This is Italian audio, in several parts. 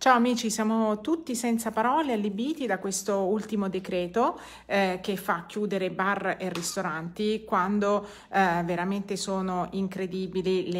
Ciao amici, siamo tutti senza parole, allibiti da questo ultimo decreto eh, che fa chiudere bar e ristoranti quando eh, veramente sono incredibili le,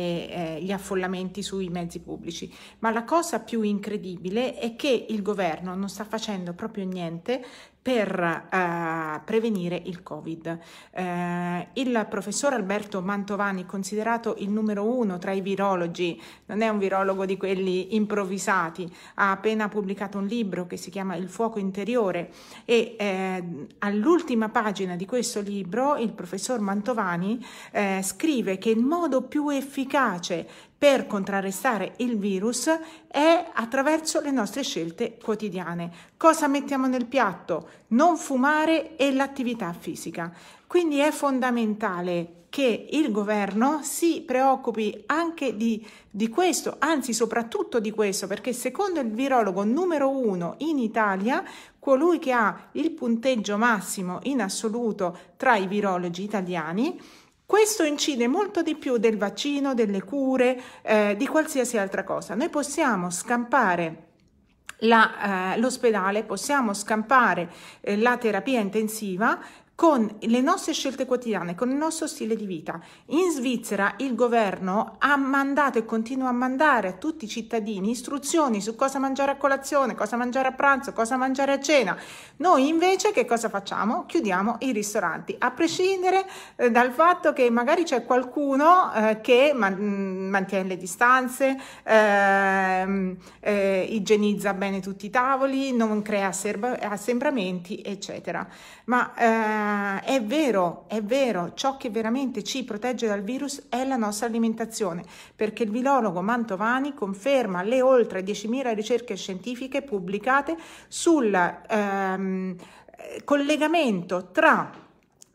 eh, gli affollamenti sui mezzi pubblici. Ma la cosa più incredibile è che il governo non sta facendo proprio niente per eh, prevenire il Covid. Eh, il professor Alberto Mantovani, considerato il numero uno tra i virologi, non è un virologo di quelli improvvisati, ha appena pubblicato un libro che si chiama Il fuoco interiore e eh, all'ultima pagina di questo libro il professor Mantovani eh, scrive che il modo più efficace per contrarrestare il virus è attraverso le nostre scelte quotidiane. Cosa mettiamo nel piatto? Non fumare e l'attività fisica. Quindi è fondamentale che il governo si preoccupi anche di, di, questo, anzi soprattutto di questo, perché secondo il virologo numero uno in Italia, colui che ha il punteggio massimo in assoluto tra i virologi italiani, questo incide molto di più del vaccino, delle cure, eh, di qualsiasi altra cosa. Noi possiamo scampare la, eh, l'ospedale, possiamo scampare eh, la terapia intensiva con le nostre scelte quotidiane, con il nostro stile di vita. In Svizzera il governo ha mandato e continua a mandare a tutti i cittadini istruzioni su cosa mangiare a colazione, cosa mangiare a pranzo, cosa mangiare a cena. Noi invece che cosa facciamo? Chiudiamo i ristoranti, a prescindere eh, dal fatto che magari c'è qualcuno eh, che mm, mantiene le distanze, ehm, eh, igienizza bene tutti i tavoli, non crea assembramenti, eccetera. Ma eh, è vero, è vero, ciò che veramente ci protegge dal virus è la nostra alimentazione, perché il virologo Mantovani conferma le oltre 10.000 ricerche scientifiche pubblicate sul ehm, collegamento tra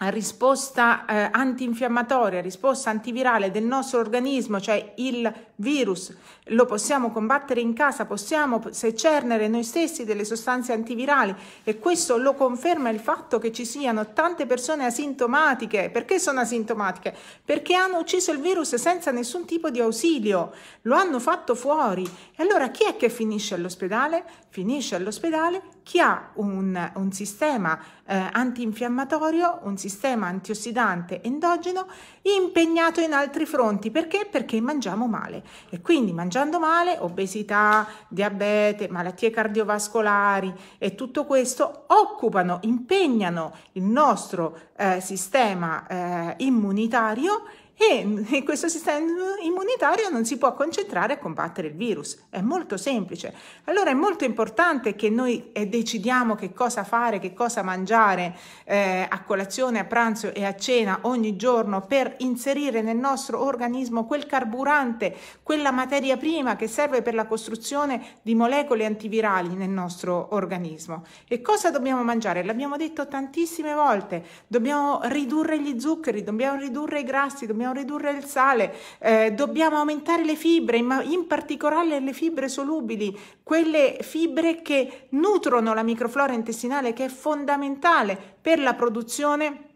risposta eh, antinfiammatoria, risposta antivirale del nostro organismo, cioè il virus, lo possiamo combattere in casa, possiamo secernere noi stessi delle sostanze antivirali e questo lo conferma il fatto che ci siano tante persone asintomatiche. Perché sono asintomatiche? Perché hanno ucciso il virus senza nessun tipo di ausilio, lo hanno fatto fuori. E allora chi è che finisce all'ospedale? Finisce all'ospedale chi ha un, un sistema eh, antinfiammatorio, un sistema antiossidante endogeno impegnato in altri fronti. Perché? Perché mangiamo male. E quindi mangiando male, obesità, diabete, malattie cardiovascolari e tutto questo occupano, impegnano il nostro eh, sistema eh, immunitario e questo sistema immunitario non si può concentrare a combattere il virus. È molto semplice. Allora è molto importante che noi eh, decidiamo che cosa fare, che cosa mangiare eh, a colazione, a pranzo e a cena ogni giorno per inserire nel nostro organismo quel carburante, quella materia prima che serve per la costruzione di molecole antivirali nel nostro organismo. E cosa dobbiamo mangiare? L'abbiamo detto tantissime volte. Dobbiamo ridurre gli zuccheri, dobbiamo ridurre i grassi, dobbiamo dobbiamo ridurre il sale, eh, dobbiamo aumentare le fibre, in, in particolare le fibre solubili, quelle fibre che nutrono la microflora intestinale che è fondamentale per la produzione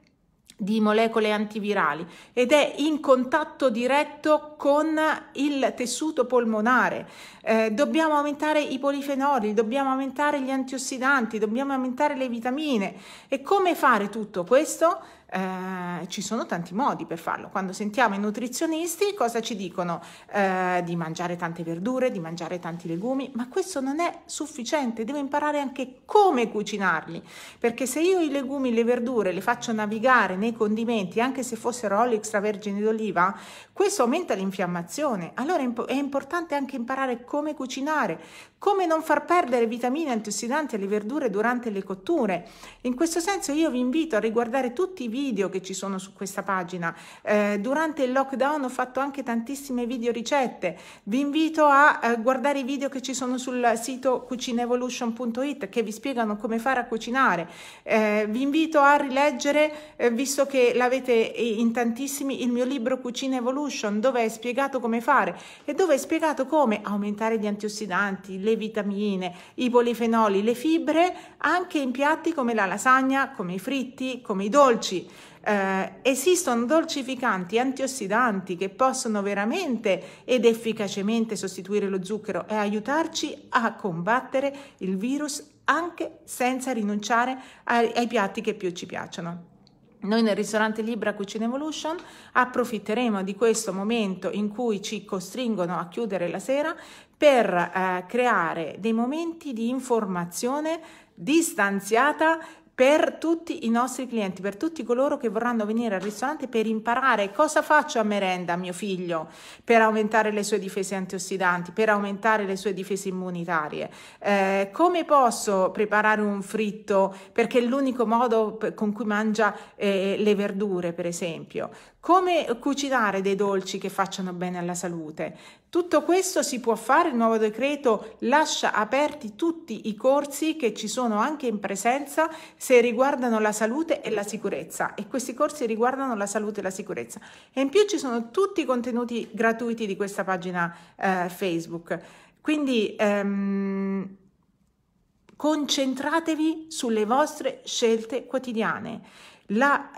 di molecole antivirali ed è in contatto diretto con il tessuto polmonare. Eh, dobbiamo aumentare i polifenoli, dobbiamo aumentare gli antiossidanti, dobbiamo aumentare le vitamine. E come fare tutto questo? Eh, ci sono tanti modi per farlo. Quando sentiamo i nutrizionisti cosa ci dicono? Eh, di mangiare tante verdure, di mangiare tanti legumi, ma questo non è sufficiente, devo imparare anche come cucinarli, perché se io i legumi, le verdure le faccio navigare nei condimenti, anche se fossero olio extravergine d'oliva, questo aumenta l'infiammazione. Allora è importante anche imparare come cucinare, come non far perdere vitamine antiossidanti alle verdure durante le cotture. In questo senso io vi invito a riguardare tutti i video video che ci sono su questa pagina. Eh, durante il lockdown ho fatto anche tantissime video ricette. Vi invito a eh, guardare i video che ci sono sul sito cucinevolution.it che vi spiegano come fare a cucinare. Eh, vi invito a rileggere, eh, visto che l'avete in tantissimi, il mio libro Cucina Evolution, dove è spiegato come fare e dove è spiegato come aumentare gli antiossidanti, le vitamine, i polifenoli, le fibre, anche in piatti come la lasagna, come i fritti, come i dolci. Eh, esistono dolcificanti antiossidanti che possono veramente ed efficacemente sostituire lo zucchero e aiutarci a combattere il virus anche senza rinunciare ai, ai piatti che più ci piacciono. Noi nel ristorante Libra Cucina Evolution approfitteremo di questo momento in cui ci costringono a chiudere la sera per eh, creare dei momenti di informazione distanziata per tutti i nostri clienti, per tutti coloro che vorranno venire al ristorante per imparare cosa faccio a merenda mio figlio per aumentare le sue difese antiossidanti, per aumentare le sue difese immunitarie, eh, come posso preparare un fritto perché è l'unico modo con cui mangia eh, le verdure per esempio, come cucinare dei dolci che facciano bene alla salute, tutto questo si può fare, il nuovo decreto lascia aperti tutti i corsi che ci sono anche in presenza se riguardano la salute e la sicurezza e questi corsi riguardano la salute e la sicurezza. E in più ci sono tutti i contenuti gratuiti di questa pagina eh, Facebook. Quindi ehm, concentratevi sulle vostre scelte quotidiane. La,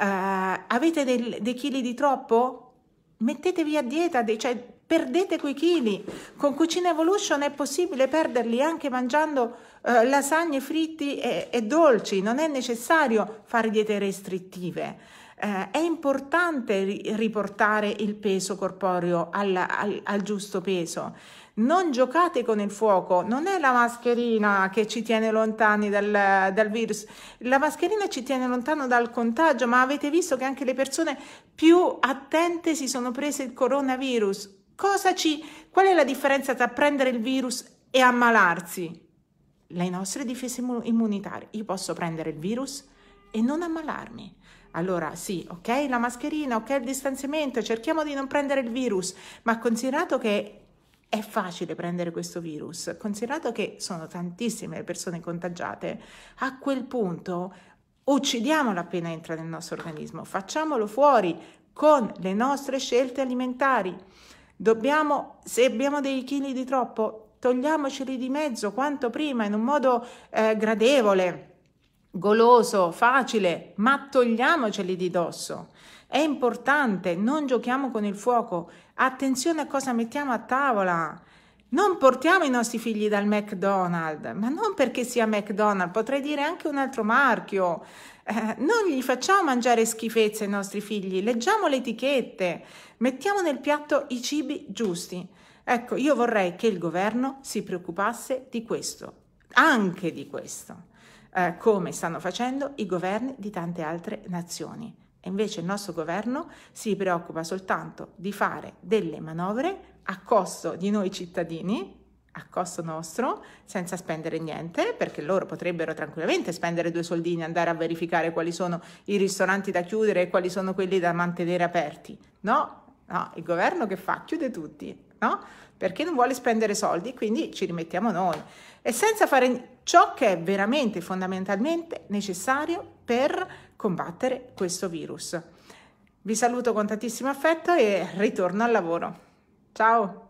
eh, avete del, dei chili di troppo? Mettetevi a dieta, cioè Perdete quei chili. Con Cucina Evolution è possibile perderli anche mangiando eh, lasagne fritti e, e, dolci. Non è necessario fare diete restrittive. Eh, è importante ri- riportare il peso corporeo al, al, al giusto peso. Non giocate con il fuoco, non è la mascherina che ci tiene lontani dal, dal, virus, la mascherina ci tiene lontano dal contagio, ma avete visto che anche le persone più attente si sono prese il coronavirus. Ci, qual è la differenza tra prendere il virus e ammalarsi? Le nostre difese immunitarie. Io posso prendere il virus e non ammalarmi. Allora sì, ok la mascherina, ok il distanziamento, cerchiamo di non prendere il virus, ma considerato che è facile prendere questo virus, considerato che sono tantissime le persone contagiate, a quel punto uccidiamolo appena entra nel nostro organismo, facciamolo fuori con le nostre scelte alimentari. Dobbiamo, se abbiamo dei chili di troppo, togliamoceli di mezzo quanto prima in un modo eh, gradevole, goloso, facile, ma togliamoceli di dosso. È importante, non giochiamo con il fuoco, attenzione a cosa mettiamo a tavola. Non portiamo i nostri figli dal McDonald's, ma non perché sia McDonald's, potrei dire anche un altro marchio. Eh, non gli facciamo mangiare schifezze ai nostri figli, leggiamo le etichette, mettiamo nel piatto i cibi giusti. Ecco, io vorrei che il governo si preoccupasse di questo, anche di questo, eh, come stanno facendo i governi di tante altre nazioni. E invece il nostro governo si preoccupa soltanto di fare delle manovre a costo di noi cittadini a costo nostro senza spendere niente perché loro potrebbero tranquillamente spendere due soldini andare a verificare quali sono i ristoranti da chiudere e quali sono quelli da mantenere aperti no no il governo che fa chiude tutti no perché non vuole spendere soldi quindi ci rimettiamo noi e senza fare ciò che è veramente fondamentalmente necessario per combattere questo virus vi saluto con tantissimo affetto e ritorno al lavoro ciao